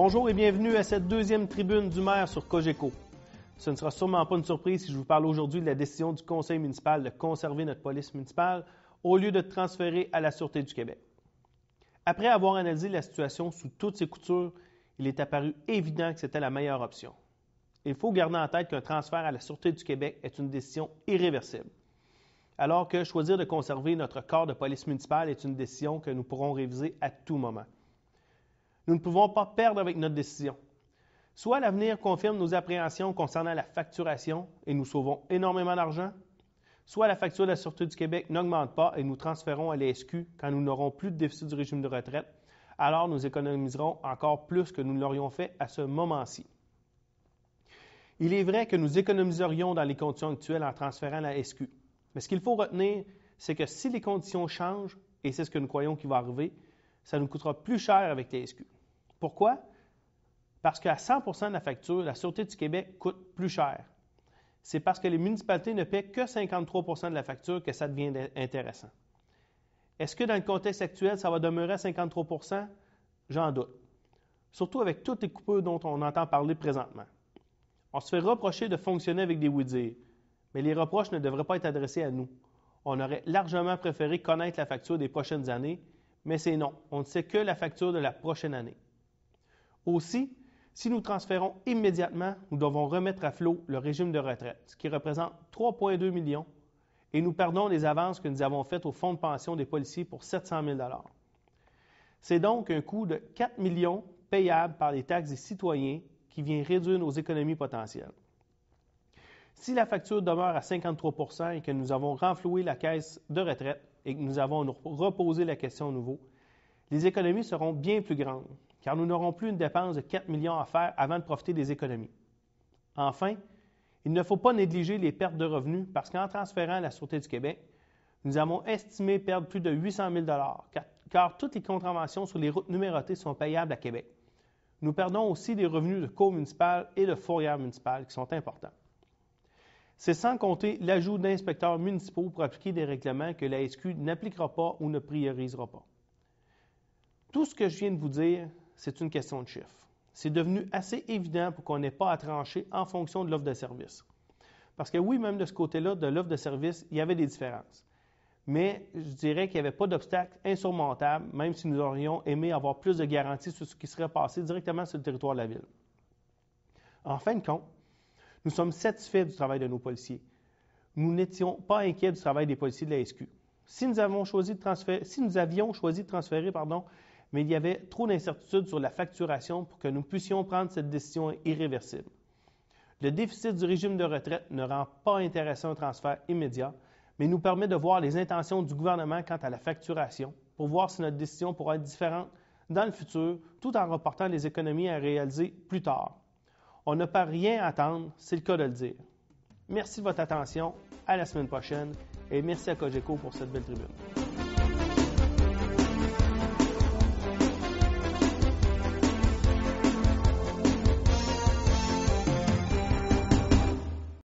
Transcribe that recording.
Bonjour et bienvenue à cette deuxième tribune du maire sur Cogeco. Ce ne sera sûrement pas une surprise si je vous parle aujourd'hui de la décision du conseil municipal de conserver notre police municipale au lieu de transférer à la Sûreté du Québec. Après avoir analysé la situation sous toutes ses coutures, il est apparu évident que c'était la meilleure option. Il faut garder en tête qu'un transfert à la Sûreté du Québec est une décision irréversible, alors que choisir de conserver notre corps de police municipale est une décision que nous pourrons réviser à tout moment. Nous ne pouvons pas perdre avec notre décision. Soit l'avenir confirme nos appréhensions concernant la facturation et nous sauvons énormément d'argent, soit la facture de la Sûreté du Québec n'augmente pas et nous transférons à l'ESQ quand nous n'aurons plus de déficit du régime de retraite, alors nous économiserons encore plus que nous ne l'aurions fait à ce moment-ci. Il est vrai que nous économiserions dans les conditions actuelles en transférant la SQ, mais ce qu'il faut retenir, c'est que si les conditions changent, et c'est ce que nous croyons qui va arriver, ça nous coûtera plus cher avec la pourquoi? Parce qu'à 100 de la facture, la Sûreté du Québec coûte plus cher. C'est parce que les municipalités ne paient que 53 de la facture que ça devient intéressant. Est-ce que dans le contexte actuel, ça va demeurer à 53 J'en doute. Surtout avec toutes les coupures dont on entend parler présentement. On se fait reprocher de fonctionner avec des oui mais les reproches ne devraient pas être adressés à nous. On aurait largement préféré connaître la facture des prochaines années, mais c'est non, on ne sait que la facture de la prochaine année. Aussi, si nous transférons immédiatement, nous devons remettre à flot le régime de retraite, ce qui représente 3,2 millions, et nous perdons les avances que nous avons faites au fonds de pension des policiers pour 700 000 C'est donc un coût de 4 millions payable par les taxes des citoyens qui vient réduire nos économies potentielles. Si la facture demeure à 53 et que nous avons renfloué la caisse de retraite et que nous avons reposé la question à nouveau, les économies seront bien plus grandes, car nous n'aurons plus une dépense de 4 millions à faire avant de profiter des économies. Enfin, il ne faut pas négliger les pertes de revenus parce qu'en transférant à la Sûreté du Québec, nous avons estimé perdre plus de 800 000 car, car toutes les contraventions sur les routes numérotées sont payables à Québec. Nous perdons aussi des revenus de co municipales et de fourrières municipales qui sont importants. C'est sans compter l'ajout d'inspecteurs municipaux pour appliquer des règlements que la SQ n'appliquera pas ou ne priorisera pas. Tout ce que je viens de vous dire, c'est une question de chiffres. C'est devenu assez évident pour qu'on n'ait pas à trancher en fonction de l'offre de service. Parce que oui, même de ce côté-là, de l'offre de service, il y avait des différences. Mais je dirais qu'il n'y avait pas d'obstacle insurmontable, même si nous aurions aimé avoir plus de garanties sur ce qui serait passé directement sur le territoire de la ville. En fin de compte, nous sommes satisfaits du travail de nos policiers. Nous n'étions pas inquiets du travail des policiers de la SQ. Si nous, avons choisi de transférer, si nous avions choisi de transférer pardon, mais il y avait trop d'incertitudes sur la facturation pour que nous puissions prendre cette décision irréversible. Le déficit du régime de retraite ne rend pas intéressant un transfert immédiat, mais nous permet de voir les intentions du gouvernement quant à la facturation pour voir si notre décision pourra être différente dans le futur tout en reportant les économies à réaliser plus tard. On ne peut rien attendre, c'est le cas de le dire. Merci de votre attention, à la semaine prochaine et merci à Cogeco pour cette belle tribune.